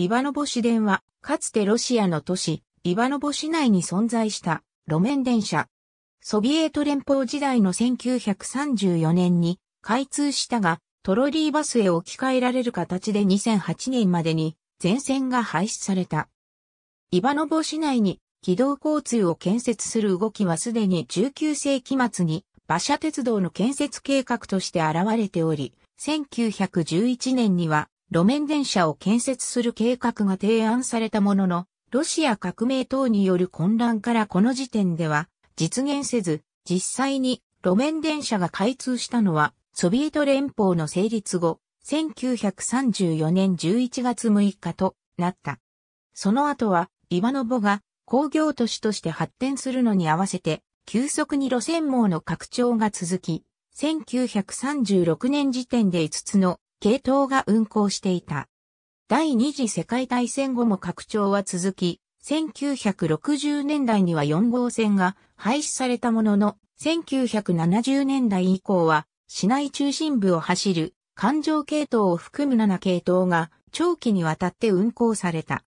イバノボ市電は、かつてロシアの都市、イバノボ市内に存在した路面電車。ソビエト連邦時代の1934年に開通したが、トロリーバスへ置き換えられる形で2008年までに全線が廃止された。イバノボ市内に軌道交通を建設する動きはすでに19世紀末に馬車鉄道の建設計画として現れており、1911年には路面電車を建設する計画が提案されたものの、ロシア革命等による混乱からこの時点では実現せず、実際に路面電車が開通したのはソビエト連邦の成立後、1934年11月6日となった。その後はイバノボが工業都市として発展するのに合わせて急速に路線網の拡張が続き、1936年時点で5つの系統が運行していた。第二次世界大戦後も拡張は続き、1960年代には4号線が廃止されたものの、1970年代以降は市内中心部を走る環状系統を含む7系統が長期にわたって運行された。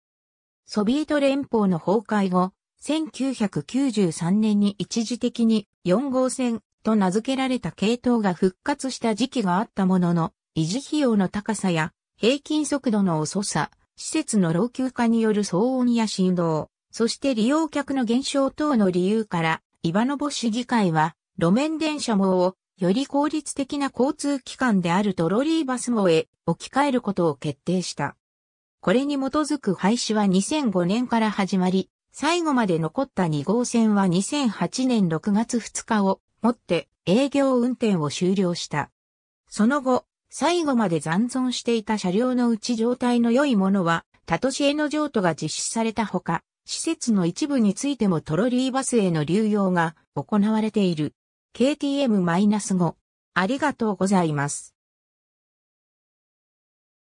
ソビエト連邦の崩壊後、1993年に一時的に4号線と名付けられた系統が復活した時期があったものの、維持費用の高さや、平均速度の遅さ、施設の老朽化による騒音や振動、そして利用客の減少等の理由から、岩の市議会は、路面電車網を、より効率的な交通機関であるトロリーバス網へ置き換えることを決定した。これに基づく廃止は2005年から始まり、最後まで残った2号線は2008年6月2日をもって営業運転を終了した。その後、最後まで残存していた車両のうち状態の良いものは、タトシへの譲渡が実施されたほか、施設の一部についてもトロリーバスへの流用が行われている。KTM-5 ありがとうございます。